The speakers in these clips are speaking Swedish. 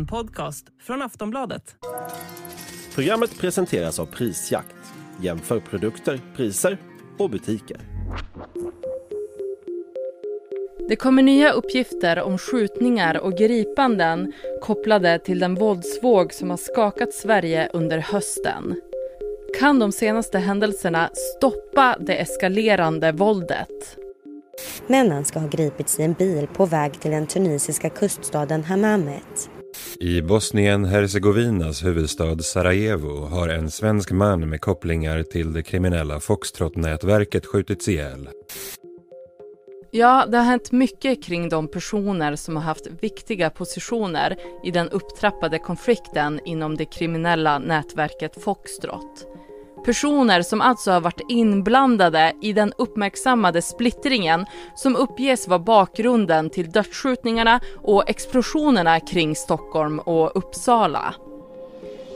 En podcast från Aftonbladet. Programmet presenteras av Prisjakt. Jämför produkter, priser och butiker. Det kommer nya uppgifter om skjutningar och gripanden kopplade till den våldsvåg som har skakat Sverige under hösten. Kan de senaste händelserna stoppa det eskalerande våldet? Männen ska ha gripits i en bil på väg till den tunisiska kuststaden Hammamet. I Bosnien-Hercegovinas huvudstad Sarajevo har en svensk man med kopplingar till det kriminella Foxtrot-nätverket skjutits ihjäl. Ja, det har hänt mycket kring de personer som har haft viktiga positioner i den upptrappade konflikten inom det kriminella nätverket Foxtrot. Personer som alltså har varit inblandade i den uppmärksammade splittringen som uppges vara bakgrunden till dödsskjutningarna och explosionerna kring Stockholm och Uppsala.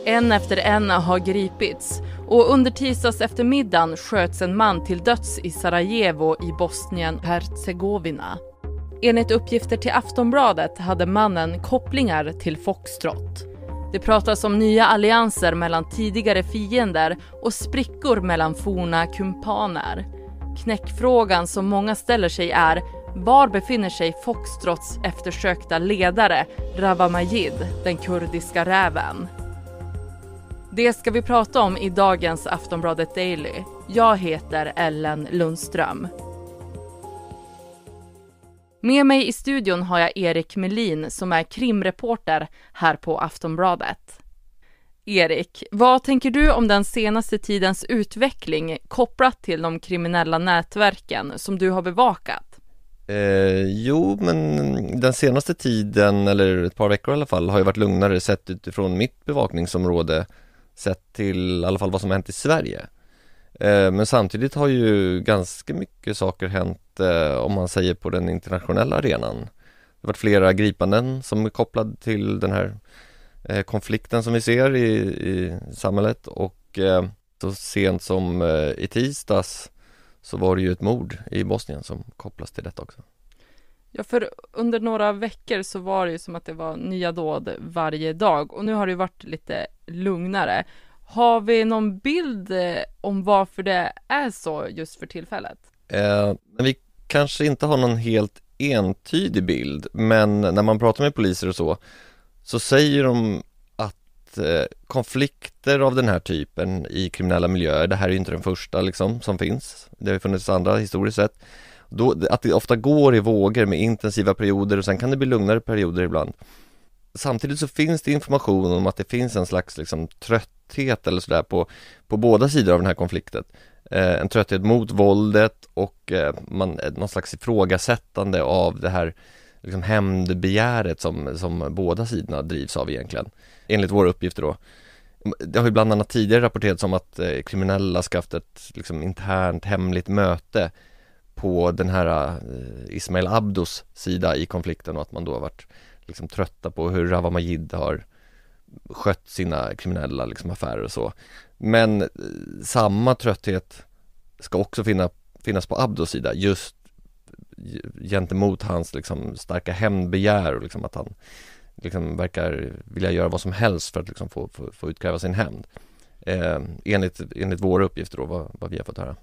En efter en har gripits och under tisdags eftermiddagen sköts en man till döds i Sarajevo i Bosnien-Hercegovina. Enligt uppgifter till Aftonbladet hade mannen kopplingar till Foxtrot. Det pratas om nya allianser mellan tidigare fiender och sprickor mellan forna kumpaner. Knäckfrågan som många ställer sig är var befinner sig Foxtrots eftersökta ledare Rava Majid, den kurdiska räven? Det ska vi prata om i dagens Aftonbladet Daily. Jag heter Ellen Lundström. Med mig i studion har jag Erik Melin som är krimreporter här på Aftonbladet. Erik, vad tänker du om den senaste tidens utveckling kopplat till de kriminella nätverken som du har bevakat? Eh, jo, men den senaste tiden, eller ett par veckor i alla fall, har ju varit lugnare sett utifrån mitt bevakningsområde, sett till i alla fall vad som har hänt i Sverige. Eh, men samtidigt har ju ganska mycket saker hänt eh, om man säger på den internationella arenan. Det har varit flera gripanden som är kopplade till den här eh, konflikten som vi ser i, i samhället och eh, så sent som eh, i tisdags så var det ju ett mord i Bosnien som kopplas till detta också. Ja, för under några veckor så var det ju som att det var nya dåd varje dag och nu har det ju varit lite lugnare. Har vi någon bild eh, om varför det är så just för tillfället? Eh, vi kanske inte har någon helt entydig bild men när man pratar med poliser och så så säger de att eh, konflikter av den här typen i kriminella miljöer, det här är ju inte den första liksom som finns, det har ju funnits andra historiskt sett, då, att det ofta går i vågor med intensiva perioder och sen kan det bli lugnare perioder ibland. Samtidigt så finns det information om att det finns en slags liksom, trötthet eller sådär på, på båda sidor av den här konflikten. Eh, en trötthet mot våldet och eh, man, eh, någon slags ifrågasättande av det här liksom hämndbegäret som, som båda sidorna drivs av egentligen, enligt våra uppgifter då. Det har ju bland annat tidigare rapporterats om att kriminella ska haft ett liksom, internt hemligt möte på den här Ismail Abdos sida i konflikten och att man då har varit liksom, trötta på hur Rawa Majid har skött sina kriminella liksom, affärer och så. Men eh, samma trötthet ska också finna, finnas på Abdos sida just eh, gentemot hans liksom starka hämndbegär och liksom att han liksom verkar vilja göra vad som helst för att liksom få, få, få utkräva sin hämnd. Eh, enligt, enligt våra uppgifter då, vad, vad vi har fått höra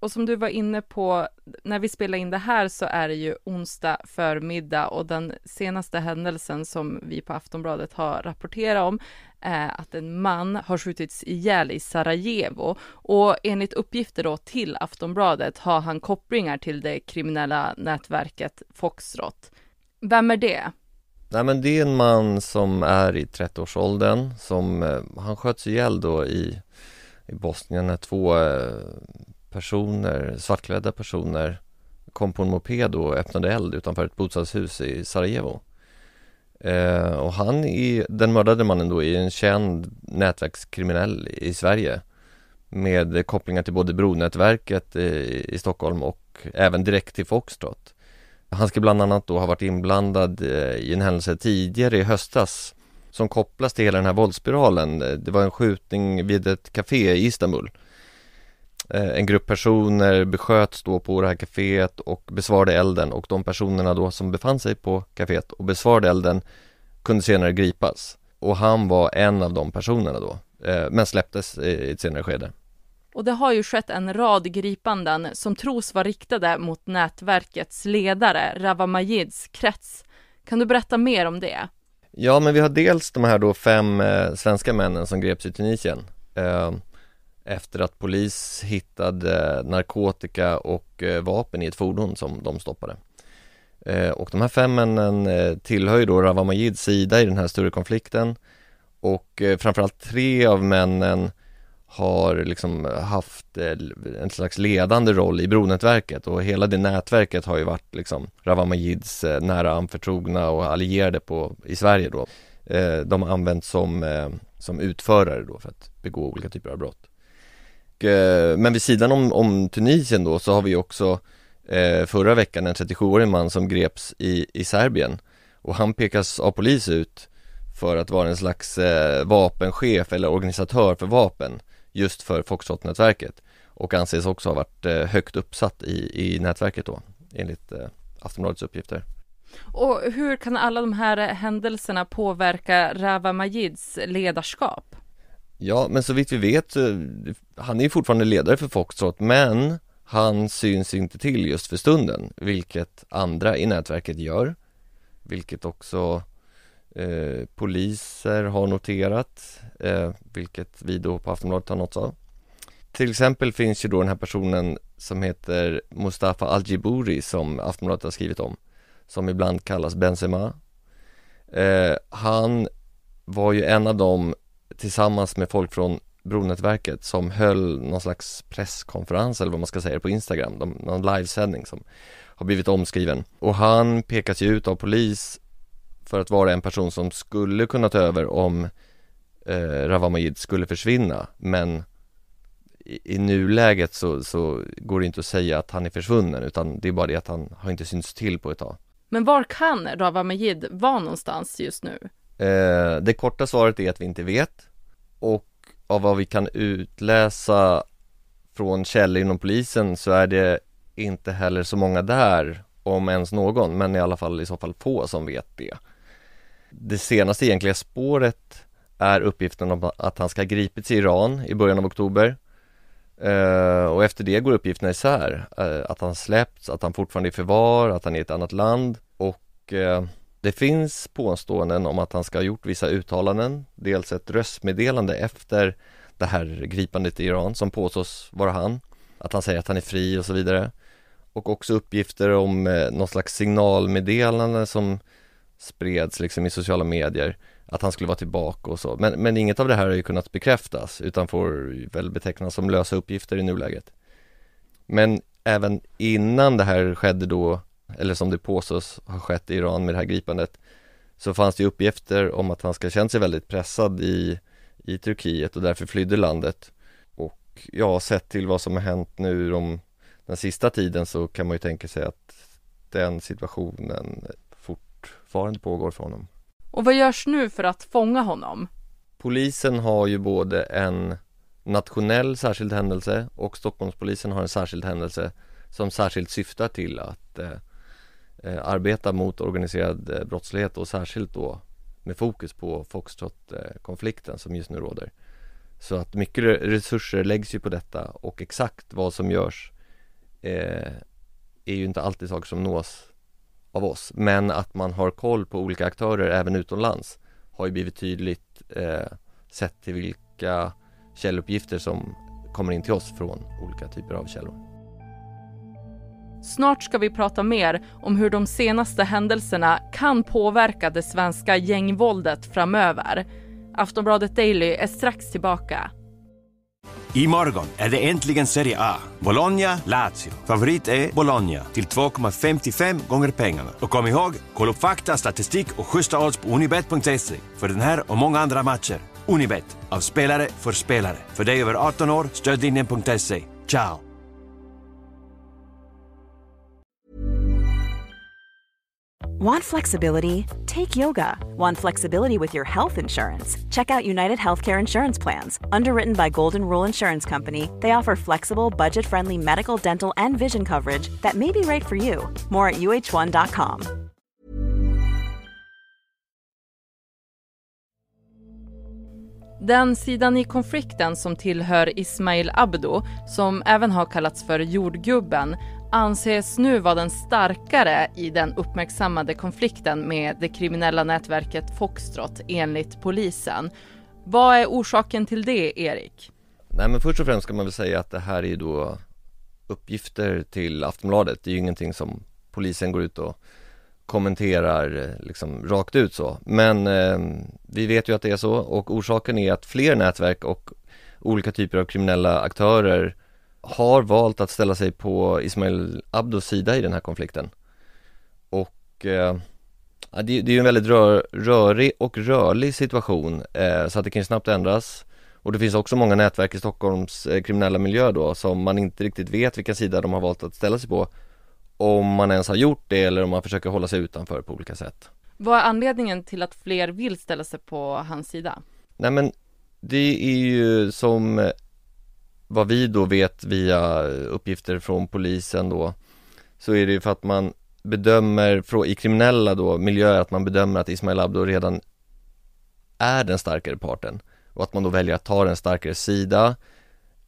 och som du var inne på, när vi spelar in det här så är det ju onsdag förmiddag och den senaste händelsen som vi på Aftonbladet har rapporterat om är att en man har skjutits ihjäl i Sarajevo och enligt uppgifter då till Aftonbladet har han kopplingar till det kriminella nätverket Foxrot. Vem är det? Nej men det är en man som är i 30-årsåldern som, eh, han sköts ihjäl då i, i Bosnien när två eh, personer, svartklädda personer kom på en moped och öppnade eld utanför ett bostadshus i Sarajevo. Eh, och han är, den mördade mannen då är en känd nätverkskriminell i Sverige med kopplingar till både Bronätverket i, eh, i Stockholm och även direkt till Foxtrot. Han ska bland annat då ha varit inblandad eh, i en händelse tidigare i höstas som kopplas till hela den här våldsspiralen. Det var en skjutning vid ett café i Istanbul Eh, en grupp personer besköts då på det här kaféet och besvarade elden och de personerna då som befann sig på kaféet och besvarade elden kunde senare gripas och han var en av de personerna då eh, men släpptes i ett senare skede. Och det har ju skett en rad gripanden som tros vara riktade mot nätverkets ledare Ravamajids krets. Kan du berätta mer om det? Ja, men vi har dels de här då fem eh, svenska männen som greps i Tunisien efter att polis hittade narkotika och eh, vapen i ett fordon som de stoppade. Eh, och de här fem männen eh, tillhör ju då Ravamajids sida i den här större konflikten och framförallt tre av männen har liksom haft en slags ledande roll i bronätverket och hela det nätverket har ju varit liksom Ravamajids nära anförtrogna och allierade på, i Sverige då. De har använts som, som utförare då för att begå olika typer av brott. Eh, men vid sidan om, om Tunisien då så har vi också eh, förra veckan en 37-årig man som greps i, i Serbien och han pekas av polis ut för att vara en slags eh, vapenchef eller organisatör för vapen just för Foxtrot-nätverket och anses också ha varit eh, högt uppsatt i, i nätverket då enligt eh, Aftonbladets uppgifter. Och hur kan alla de här händelserna påverka Rava Majids ledarskap? Ja, men så vitt vi vet han är ju fortfarande ledare för Foxtrot men han syns inte till just för stunden vilket andra i nätverket gör vilket också eh, poliser har noterat eh, vilket vi då på Aftonbladet har nåtts av. Till exempel finns ju då den här personen som heter Mustafa Aljibouri som Aftonbladet har skrivit om som ibland kallas Benzema. Eh, han var ju en av dem tillsammans med folk från Bronätverket som höll någon slags presskonferens eller vad man ska säga på Instagram, de, någon livesändning som har blivit omskriven. Och han pekas ju ut av polis för att vara en person som skulle kunna ta över om eh, Ravamajid skulle försvinna, men i, i nuläget så, så går det inte att säga att han är försvunnen utan det är bara det att han har inte synts till på ett tag. Men var kan Ravamajid vara någonstans just nu? Eh, det korta svaret är att vi inte vet och av vad vi kan utläsa från källor inom polisen så är det inte heller så många där, om ens någon, men i alla fall i så fall få som vet det. Det senaste egentliga spåret är uppgiften om att han ska ha gripits i Iran i början av oktober. Uh, och efter det går uppgifterna isär. Uh, att han släppts, att han fortfarande är i förvar, att han är i ett annat land och uh, det finns påståenden om att han ska ha gjort vissa uttalanden, dels ett röstmeddelande efter det här gripandet i Iran som påstås vara han, att han säger att han är fri och så vidare. Och också uppgifter om eh, något slags signalmeddelande som spreds liksom i sociala medier, att han skulle vara tillbaka och så. Men, men inget av det här har ju kunnat bekräftas utan får väl betecknas som lösa uppgifter i nuläget. Men även innan det här skedde då eller som det påstås har skett i Iran med det här gripandet, så fanns det uppgifter om att han ska ha känt sig väldigt pressad i, i Turkiet och därför flydde landet. Och ja, sett till vad som har hänt nu de, den sista tiden så kan man ju tänka sig att den situationen fortfarande pågår för honom. Och vad görs nu för att fånga honom? Polisen har ju både en nationell särskild händelse och Stockholmspolisen har en särskild händelse som särskilt syftar till att eh, Eh, arbeta mot organiserad eh, brottslighet och särskilt då med fokus på Foxtrot-konflikten som just nu råder. Så att mycket resurser läggs ju på detta och exakt vad som görs eh, är ju inte alltid saker som nås av oss. Men att man har koll på olika aktörer även utomlands har ju blivit tydligt eh, sett till vilka källuppgifter som kommer in till oss från olika typer av källor. Snart ska vi prata mer om hur de senaste händelserna kan påverka det svenska gängvåldet framöver. Aftonbladet Daily är strax tillbaka. I morgon är det äntligen Serie A. Bologna-Lazio. Favorit är Bologna till 2,55 gånger pengarna. Och kom ihåg, kolla upp fakta, statistik och schyssta odds på unibet.se för den här och många andra matcher. Unibet, av spelare för spelare. För dig över 18 år, stödlinjen.se. Ciao! Want flexibility? Take yoga. Want flexibility with your health insurance? Check out United Healthcare Insurance Plans. Underwritten by Golden Rule Insurance Company, they offer flexible, budget friendly medical, dental, and vision coverage that may be right for you. More at uh1.com. Den sidan i konflikten som tillhör Ismail Abdo, som även har kallats för jordgubben, anses nu vara den starkare i den uppmärksammade konflikten med det kriminella nätverket Foxtrot enligt polisen. Vad är orsaken till det, Erik? Nej men först och främst ska man väl säga att det här är då uppgifter till Aftonbladet, det är ju ingenting som polisen går ut och kommenterar eh, liksom rakt ut så. Men eh, vi vet ju att det är så och orsaken är att fler nätverk och olika typer av kriminella aktörer har valt att ställa sig på Ismail Abdos sida i den här konflikten. Och eh, det, det, är ju en väldigt rör, rörig och rörlig situation eh, så att det kan snabbt ändras. Och det finns också många nätverk i Stockholms eh, kriminella miljö då som man inte riktigt vet vilken sida de har valt att ställa sig på om man ens har gjort det eller om man försöker hålla sig utanför på olika sätt. Vad är anledningen till att fler vill ställa sig på hans sida? Nej men det är ju som eh, vad vi då vet via uppgifter från polisen då så är det ju för att man bedömer, i kriminella då, miljöer, att man bedömer att Ismail Abdo redan är den starkare parten och att man då väljer att ta den starkare sida.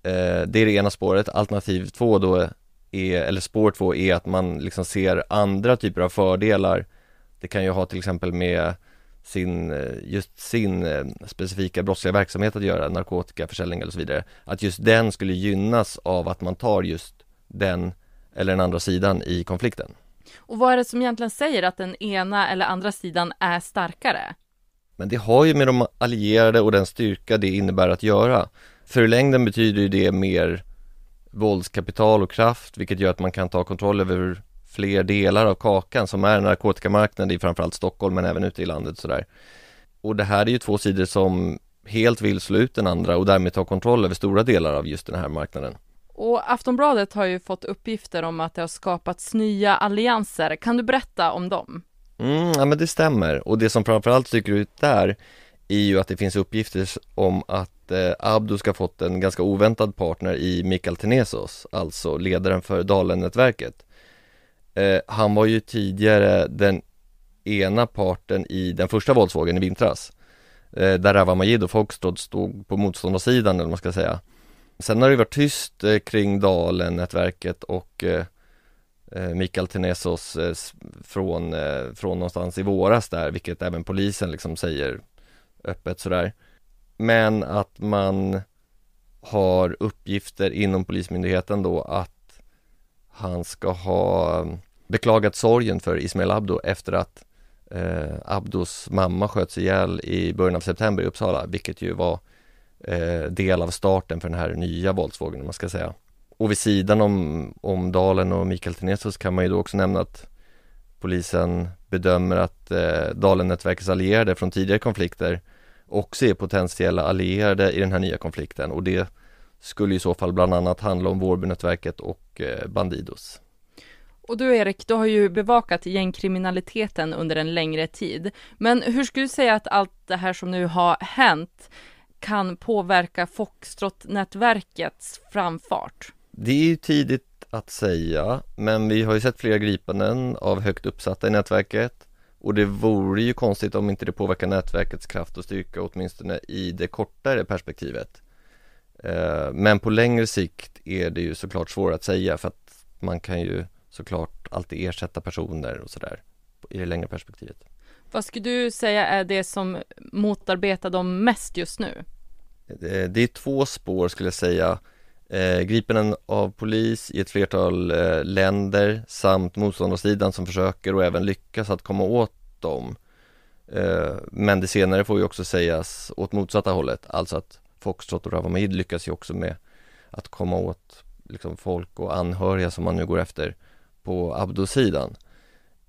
Eh, det är det ena spåret. Alternativ två då är, eller spår två är att man liksom ser andra typer av fördelar. Det kan ju ha till exempel med sin, just sin eh, specifika brottsliga verksamhet att göra, narkotikaförsäljning eller så vidare. Att just den skulle gynnas av att man tar just den eller den andra sidan i konflikten. Och vad är det som egentligen säger att den ena eller andra sidan är starkare? Men det har ju med de allierade och den styrka det innebär att göra. För i längden betyder det mer våldskapital och kraft vilket gör att man kan ta kontroll över fler delar av kakan som är narkotikamarknaden i framförallt Stockholm men även ute i landet sådär. Och det här är ju två sidor som helt vill slå ut den andra och därmed ta kontroll över stora delar av just den här marknaden. Och Aftonbladet har ju fått uppgifter om att det har skapats nya allianser. Kan du berätta om dem? Mm, ja men det stämmer och det som framförallt dyker ut där är ju att det finns uppgifter om att eh, Abdu ska fått en ganska oväntad partner i Mikael Tenesos, alltså ledaren för Dalen-nätverket. Eh, han var ju tidigare den ena parten i den första våldsvågen i vintras, eh, där Majid och Foxtrot stod på motståndarsidan, eller vad man ska säga. Sen har det varit tyst eh, kring Dalen-nätverket och eh, eh, Mikael Tenesos eh, från, från någonstans i våras där, vilket även polisen liksom säger öppet sådär. Men att man har uppgifter inom Polismyndigheten då att han ska ha beklagat sorgen för Ismail Abdo efter att eh, Abdos mamma sköts ihjäl i början av september i Uppsala, vilket ju var eh, del av starten för den här nya våldsvågen, om man ska säga. Och vid sidan om, om Dalen och Mikael Tenesus kan man ju då också nämna att polisen bedömer att eh, Dalen-nätverkets allierade från tidigare konflikter också är potentiella allierade i den här nya konflikten och det skulle i så fall bland annat handla om Vårbynätverket och eh, Bandidos. Och du Erik, du har ju bevakat gängkriminaliteten under en längre tid. Men hur skulle du säga att allt det här som nu har hänt kan påverka Foxtrot-nätverkets framfart? Det är ju tidigt att säga, men vi har ju sett flera gripanden av högt uppsatta i nätverket. Och det vore ju konstigt om inte det påverkar nätverkets kraft och styrka åtminstone i det kortare perspektivet. Eh, men på längre sikt är det ju såklart svårt att säga för att man kan ju såklart alltid ersätta personer och sådär i det längre perspektivet. Vad skulle du säga är det som motarbetar dem mest just nu? Eh, det är två spår skulle jag säga eh, gripanden av polis i ett flertal eh, länder samt motståndarsidan som försöker och även lyckas att komma åt dem. Eh, men det senare får ju också sägas åt motsatta hållet, alltså att Foxtrot och Ravamid lyckas ju också med att komma åt liksom, folk och anhöriga som man nu går efter på Abdo-sidan.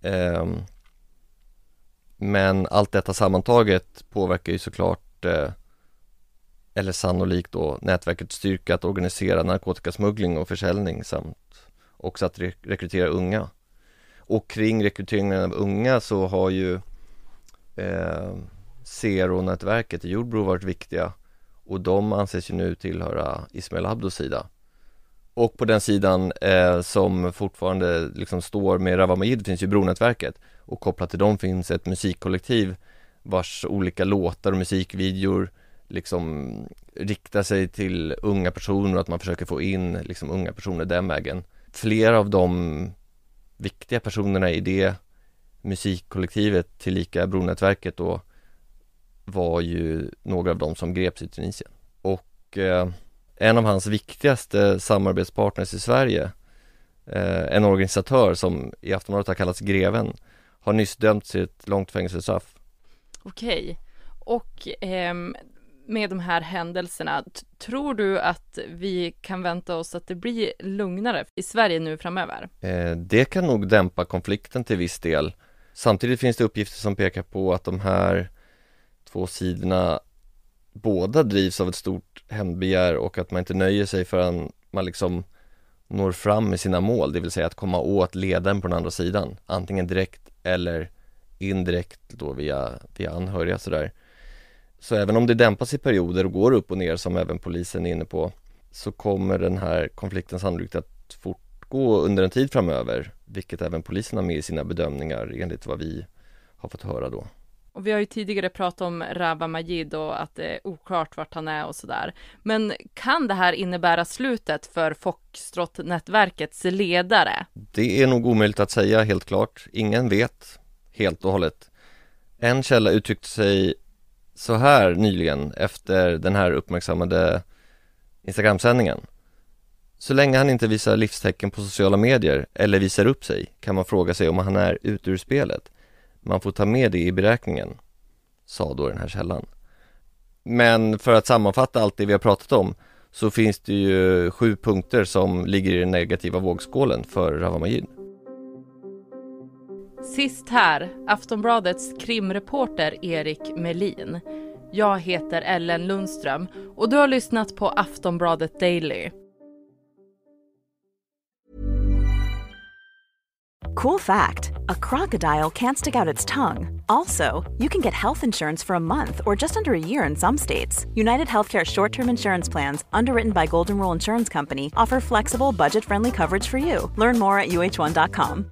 Eh, men allt detta sammantaget påverkar ju såklart eh, eller sannolikt då nätverkets styrka att organisera narkotikasmuggling och försäljning samt också att re rekrytera unga. Och kring rekryteringen av unga så har ju eh, CRO-nätverket i Jordbro varit viktiga och de anses ju nu tillhöra Ismail Abdos sida. Och på den sidan eh, som fortfarande liksom står med Ravamajid finns ju Bronätverket och kopplat till dem finns ett musikkollektiv vars olika låtar och musikvideor liksom rikta sig till unga personer och att man försöker få in liksom unga personer den vägen. Flera av de viktiga personerna i det musikkollektivet tillika Bronätverket då var ju några av dem som greps i Tunisien. Och eh, en av hans viktigaste samarbetspartners i Sverige, eh, en organisatör som i Aftonbladet har kallats Greven, har nyss dömts till ett långt fängelsestraff. Okej, och eh, med de här händelserna, tror du att vi kan vänta oss att det blir lugnare i Sverige nu framöver? Eh, det kan nog dämpa konflikten till viss del. Samtidigt finns det uppgifter som pekar på att de här två sidorna båda drivs av ett stort hämndbegär och att man inte nöjer sig förrän man liksom når fram med sina mål, det vill säga att komma åt ledaren på den andra sidan, antingen direkt eller indirekt då via, via anhöriga sådär. Så även om det dämpas i perioder och går upp och ner som även polisen är inne på så kommer den här konflikten sannolikt att fortgå under en tid framöver vilket även polisen har med i sina bedömningar enligt vad vi har fått höra då. Och vi har ju tidigare pratat om Rawa Majid och att det är oklart vart han är och sådär. Men kan det här innebära slutet för Foxtrot-nätverkets ledare? Det är nog omöjligt att säga helt klart. Ingen vet helt och hållet. En källa uttryckte sig så här nyligen efter den här uppmärksammade Instagram-sändningen. Så länge han inte visar livstecken på sociala medier eller visar upp sig kan man fråga sig om han är ute ur spelet. Man får ta med det i beräkningen, sa då den här källan. Men för att sammanfatta allt det vi har pratat om så finns det ju sju punkter som ligger i den negativa vågskålen för Ravamajid. Sist här, Aftonbladets krimreporter Erik Melin. Jag heter Ellen Lundström och du har lyssnat på Aftonbladet Daily. Cool fact a crocodile can't stick out its tongue. Also, you can get health insurance for a month or just under a year in some states. United Healthcare short term insurance plans, underwritten by Golden Rule Insurance Company, offer flexible, budget friendly coverage for you. Learn more at uh1.com.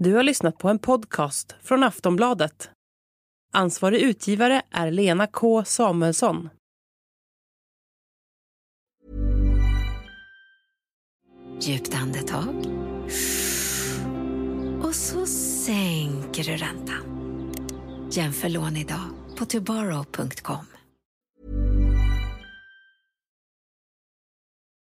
Du har lyssnat på en podcast från Aftonbladet. Ansvarig utgivare är Lena K Samuelsson. Djupt andetag. Och så sänker du räntan. Jämför lån idag på toborrow.com.